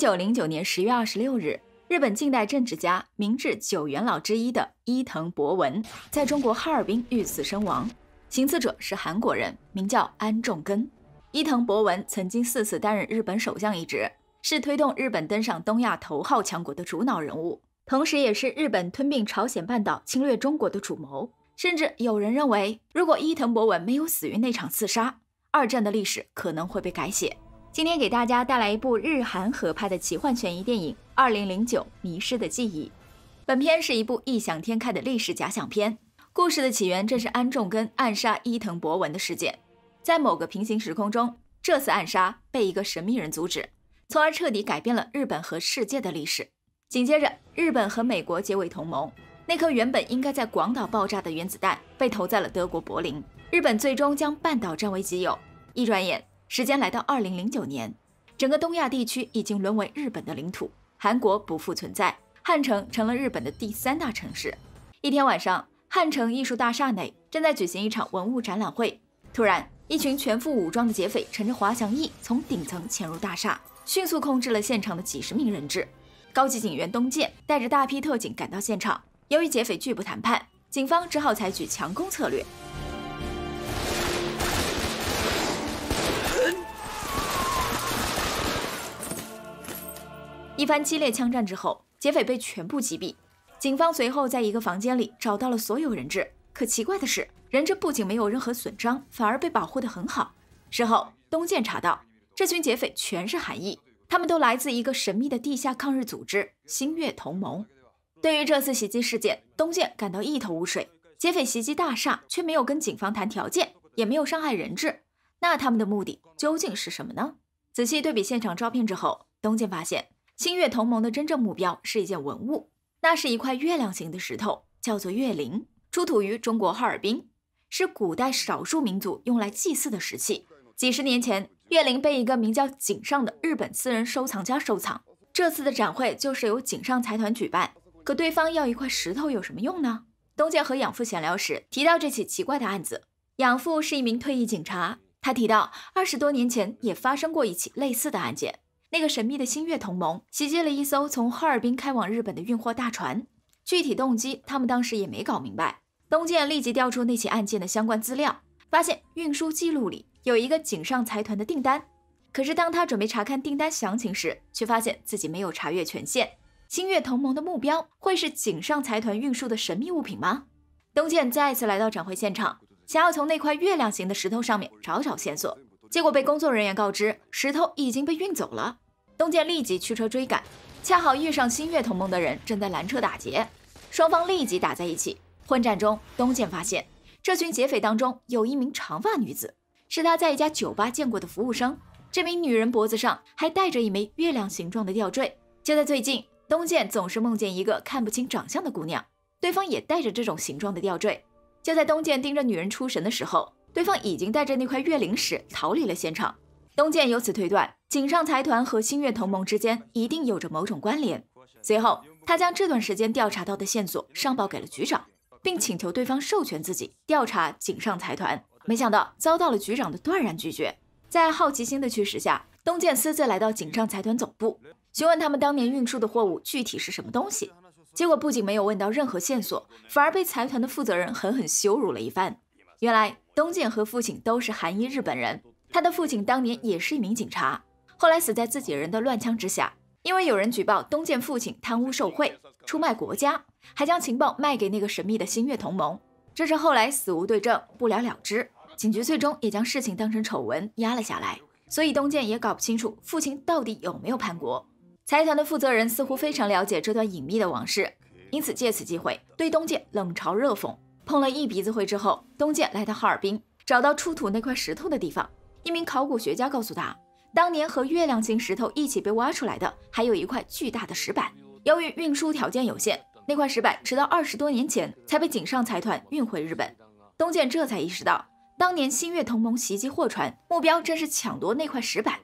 一九零九年十月二十六日，日本近代政治家、明治九元老之一的伊藤博文在中国哈尔滨遇刺身亡。行刺者是韩国人，名叫安重根。伊藤博文曾经四次担任日本首相一职，是推动日本登上东亚头号强国的主脑人物，同时也是日本吞并朝鲜半岛、侵略中国的主谋。甚至有人认为，如果伊藤博文没有死于那场刺杀，二战的历史可能会被改写。今天给大家带来一部日韩合拍的奇幻悬疑电影《二零零九迷失的记忆》。本片是一部异想天开的历史假想片。故事的起源正是安重根暗杀伊藤博文的事件。在某个平行时空中，这次暗杀被一个神秘人阻止，从而彻底改变了日本和世界的历史。紧接着，日本和美国结为同盟，那颗原本应该在广岛爆炸的原子弹被投在了德国柏林。日本最终将半岛占为己有。一转眼。时间来到二零零九年，整个东亚地区已经沦为日本的领土，韩国不复存在，汉城成了日本的第三大城市。一天晚上，汉城艺术大厦内正在举行一场文物展览会，突然，一群全副武装的劫匪乘着滑翔翼从顶层潜入大厦，迅速控制了现场的几十名人质。高级警员东健带着大批特警赶到现场，由于劫匪拒不谈判，警方只好采取强攻策略。一番激烈枪战之后，劫匪被全部击毙。警方随后在一个房间里找到了所有人质。可奇怪的是，人质不仅没有任何损伤，反而被保护得很好。事后，东建查到，这群劫匪全是韩裔，他们都来自一个神秘的地下抗日组织——星月同盟。对于这次袭击事件，东建感到一头雾水。劫匪袭击大厦，却没有跟警方谈条件，也没有伤害人质，那他们的目的究竟是什么呢？仔细对比现场照片之后，东建发现。侵略同盟的真正目标是一件文物，那是一块月亮形的石头，叫做月灵，出土于中国哈尔滨，是古代少数民族用来祭祀的石器。几十年前，月灵被一个名叫井上的日本私人收藏家收藏。这次的展会就是由井上财团举办。可对方要一块石头有什么用呢？东健和养父闲聊时提到这起奇怪的案子。养父是一名退役警察，他提到二十多年前也发生过一起类似的案件。那个神秘的星月同盟袭击了一艘从哈尔滨开往日本的运货大船，具体动机他们当时也没搞明白。东健立即调出那起案件的相关资料，发现运输记录里有一个井上财团的订单。可是当他准备查看订单详情时，却发现自己没有查阅权限。星月同盟的目标会是井上财团运输的神秘物品吗？东健再次来到展会现场，想要从那块月亮形的石头上面找找线索。结果被工作人员告知，石头已经被运走了。东健立即驱车追赶，恰好遇上新月同盟的人正在拦车打劫，双方立即打在一起。混战中，东健发现这群劫匪当中有一名长发女子，是他在一家酒吧见过的服务生。这名女人脖子上还戴着一枚月亮形状的吊坠。就在最近，东健总是梦见一个看不清长相的姑娘，对方也戴着这种形状的吊坠。就在东健盯着女人出神的时候。对方已经带着那块月灵石逃离了现场。东健由此推断，井上财团和星月同盟之间一定有着某种关联。随后，他将这段时间调查到的线索上报给了局长，并请求对方授权自己调查井上财团。没想到遭到了局长的断然拒绝。在好奇心的驱使下，东健私自来到井上财团总部，询问他们当年运输的货物具体是什么东西。结果不仅没有问到任何线索，反而被财团的负责人狠狠羞辱了一番。原来。东健和父亲都是韩裔日本人，他的父亲当年也是一名警察，后来死在自己人的乱枪之下，因为有人举报东健父亲贪污受贿、出卖国家，还将情报卖给那个神秘的星月同盟，这是后来死无对证，不了了之。警局最终也将事情当成丑闻压了下来，所以东健也搞不清楚父亲到底有没有叛国。财团的负责人似乎非常了解这段隐秘的往事，因此借此机会对东健冷嘲热讽。碰了一鼻子灰之后，东建来到哈尔滨，找到出土那块石头的地方。一名考古学家告诉他，当年和月亮形石头一起被挖出来的，还有一块巨大的石板。由于运输条件有限，那块石板直到二十多年前才被井上财团运回日本。东建这才意识到，当年新月同盟袭击货船，目标正是抢夺那块石板。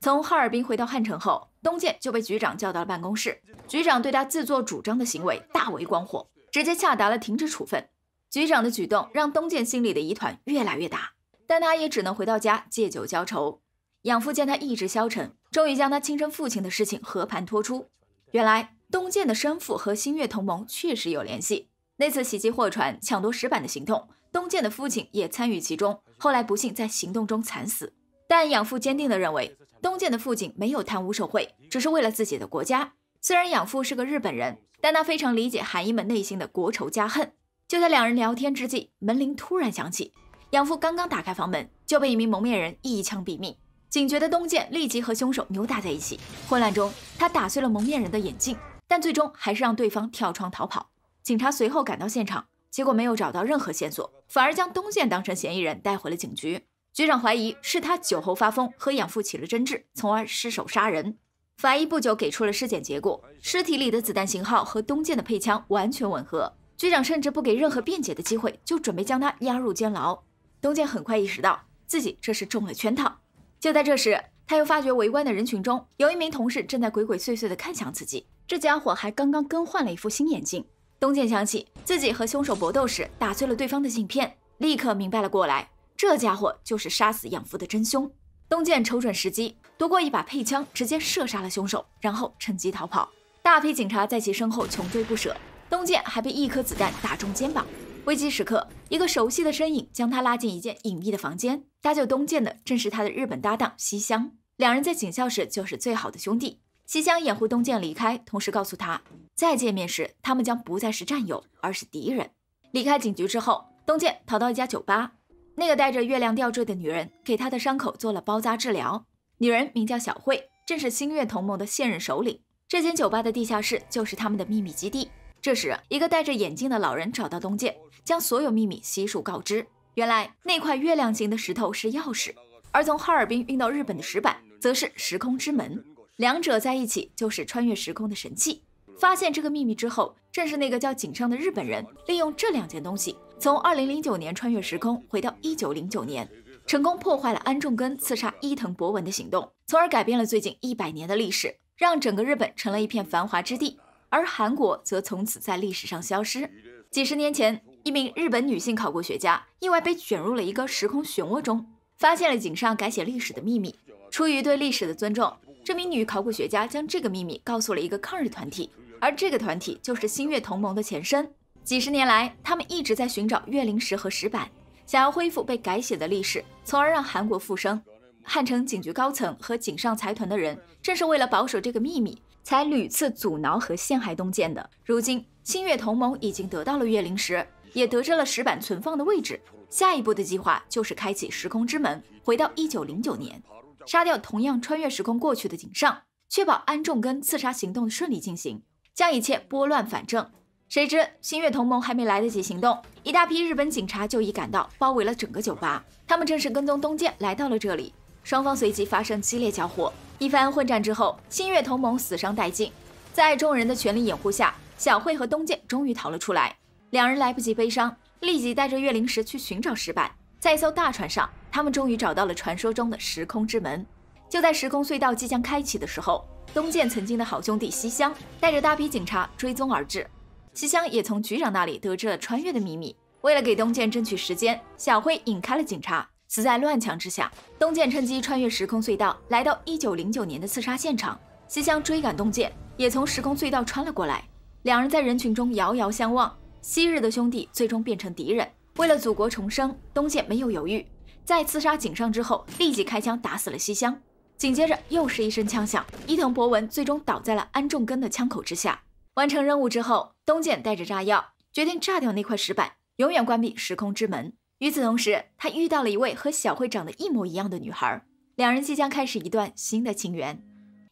从哈尔滨回到汉城后，东建就被局长叫到了办公室。局长对他自作主张的行为大为光火，直接下达了停职处分。局长的举动让东健心里的疑团越来越大，但他也只能回到家借酒浇愁。养父见他意志消沉，终于将他亲生父亲的事情和盘托出。原来东健的生父和新月同盟确实有联系。那次袭击货船抢夺石板的行动，东健的父亲也参与其中，后来不幸在行动中惨死。但养父坚定地认为，东健的父亲没有贪污受贿，只是为了自己的国家。虽然养父是个日本人，但他非常理解韩裔们内心的国仇家恨。就在两人聊天之际，门铃突然响起。养父刚刚打开房门，就被一名蒙面人一枪毙命。警觉的东健立即和凶手扭打在一起。混乱中，他打碎了蒙面人的眼镜，但最终还是让对方跳窗逃跑。警察随后赶到现场，结果没有找到任何线索，反而将东健当成嫌疑人带回了警局。局长怀疑是他酒后发疯，和养父起了争执，从而失手杀人。法医不久给出了尸检结果，尸体里的子弹型号和东健的配枪完全吻合。局长甚至不给任何辩解的机会，就准备将他押入监牢。东建很快意识到自己这是中了圈套。就在这时，他又发觉围观的人群中有一名同事正在鬼鬼祟祟的看向自己，这家伙还刚刚更换了一副新眼镜。东建想起自己和凶手搏斗时打碎了对方的镜片，立刻明白了过来，这家伙就是杀死养父的真凶。东建瞅准时机，夺过一把配枪，直接射杀了凶手，然后趁机逃跑。大批警察在其身后穷追不舍。东健还被一颗子弹打中肩膀，危机时刻，一个熟悉的身影将他拉进一间隐秘的房间。搭救东健的正是他的日本搭档西乡，两人在警校时就是最好的兄弟。西乡掩护东健离开，同时告诉他，再见面时他们将不再是战友，而是敌人。离开警局之后，东健逃到一家酒吧，那个戴着月亮吊坠的女人给他的伤口做了包扎治疗。女人名叫小慧，正是星月同盟的现任首领。这间酒吧的地下室就是他们的秘密基地。这时，一个戴着眼镜的老人找到东介，将所有秘密悉数告知。原来，那块月亮形的石头是钥匙，而从哈尔滨运到日本的石板则是时空之门，两者在一起就是穿越时空的神器。发现这个秘密之后，正是那个叫井上的日本人利用这两件东西，从2009年穿越时空回到1909年，成功破坏了安重根刺杀伊藤博文的行动，从而改变了最近一百年的历史，让整个日本成了一片繁华之地。而韩国则从此在历史上消失。几十年前，一名日本女性考古学家意外被卷入了一个时空漩涡中，发现了井上改写历史的秘密。出于对历史的尊重，这名女考古学家将这个秘密告诉了一个抗日团体，而这个团体就是新月同盟的前身。几十年来，他们一直在寻找月灵石和石板，想要恢复被改写的历史，从而让韩国复生。汉城警局高层和井上财团的人正是为了保守这个秘密。才屡次阻挠和陷害东健的。如今，新月同盟已经得到了月灵石，也得知了石板存放的位置。下一步的计划就是开启时空之门，回到一九零九年，杀掉同样穿越时空过去的井上，确保安重根刺杀行动顺利进行，将一切拨乱反正。谁知新月同盟还没来得及行动，一大批日本警察就已赶到，包围了整个酒吧。他们正是跟踪东健来到了这里。双方随即发生激烈交火，一番混战之后，新月同盟死伤殆尽。在众人的全力掩护下，小慧和东健终于逃了出来。两人来不及悲伤，立即带着月灵石去寻找石板。在一艘大船上，他们终于找到了传说中的时空之门。就在时空隧道即将开启的时候，东健曾经的好兄弟西乡带着大批警察追踪而至。西乡也从局长那里得知了穿越的秘密。为了给东健争取时间，小慧引开了警察。死在乱枪之下。东健趁机穿越时空隧道，来到一九零九年的刺杀现场。西乡追赶东健，也从时空隧道穿了过来。两人在人群中遥遥相望，昔日的兄弟最终变成敌人。为了祖国重生，东健没有犹豫，在刺杀井上之后，立即开枪打死了西乡。紧接着又是一声枪响，伊藤博文最终倒在了安重根的枪口之下。完成任务之后，东健带着炸药，决定炸掉那块石板，永远关闭时空之门。与此同时，他遇到了一位和小慧长得一模一样的女孩，两人即将开始一段新的情缘。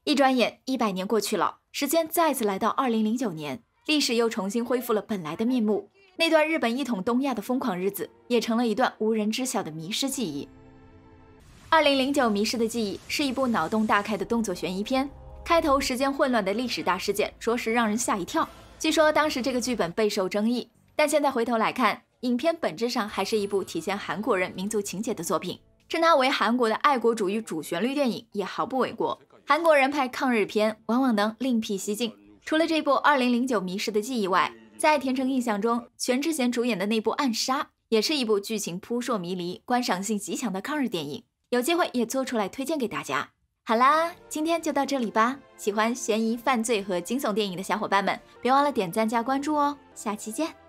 一转眼，一百年过去了，时间再次来到二零零九年，历史又重新恢复了本来的面目。那段日本一统东亚的疯狂日子，也成了一段无人知晓的迷失记忆。二零零九《迷失的记忆》是一部脑洞大开的动作悬疑片，开头时间混乱的历史大事件，着实让人吓一跳。据说当时这个剧本备受争议，但现在回头来看。影片本质上还是一部体现韩国人民族情节的作品，称它为韩国的爱国主义主旋律电影也毫不为过。韩国人拍抗日片往往能另辟蹊径，除了这部二零零九《迷失的记忆》外，在田城印象中，全智贤主演的那部《暗杀》也是一部剧情扑朔迷离、观赏性极强的抗日电影，有机会也做出来推荐给大家。好啦，今天就到这里吧。喜欢悬疑、犯罪和惊悚电影的小伙伴们，别忘了点赞加关注哦！下期见。